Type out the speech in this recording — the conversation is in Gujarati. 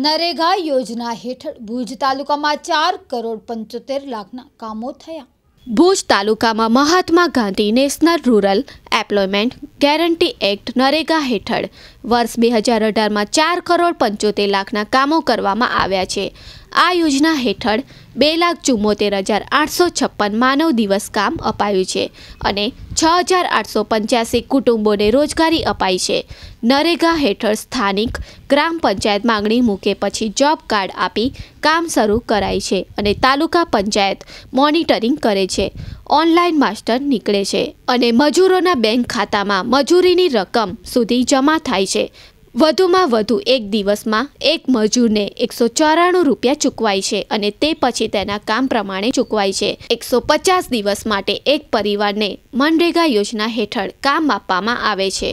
નરેગા યોજના હેઠળ ભુજ તાલુકામાં ચાર કરોડ પંચોતેર લાખના કામો થયા ભુજ તાલુકામાં Mahatma Gandhi national rural employment guarantee act NREGA હેઠળ વર્ષ બે હજાર અઢારમાં ચાર કરોડ પંચોતેર લાખના કામો કરવામાં આવ્યા છે આ યોજના હેઠળ બે લાખ ચુમ્મોતેર હજાર આઠસો છપ્પન માનવ દિવસ કામ અપાયું છે અને છ હજાર આઠસો પંચ્યાસી કુટુંબોને રોજગારી અપાઈ છે નરેગા હેઠળ સ્થાનિક ગ્રામ પંચાયત માંગણી મૂકે પછી જોબ કાર્ડ આપી કામ શરૂ કરાય છે અને તાલુકા પંચાયત મોનિટરિંગ કરે છે ઓનલાઈન માસ્ટર નીકળે છે અને મજૂરોના બેંક ખાતામાં મજૂરીની રકમ સુધી જમા થાય છે વધુમાં વધુ એક દિવસમાં એક મજૂરને એકસો ચોરાણું રૂપિયા ચૂકવાય છે અને તે પછી તેના કામ પ્રમાણે ચૂકવાય છે એકસો પચાસ દિવસ માટે એક પરિવારને મનરેગા યોજના હેઠળ કામ આપવામાં આવે છે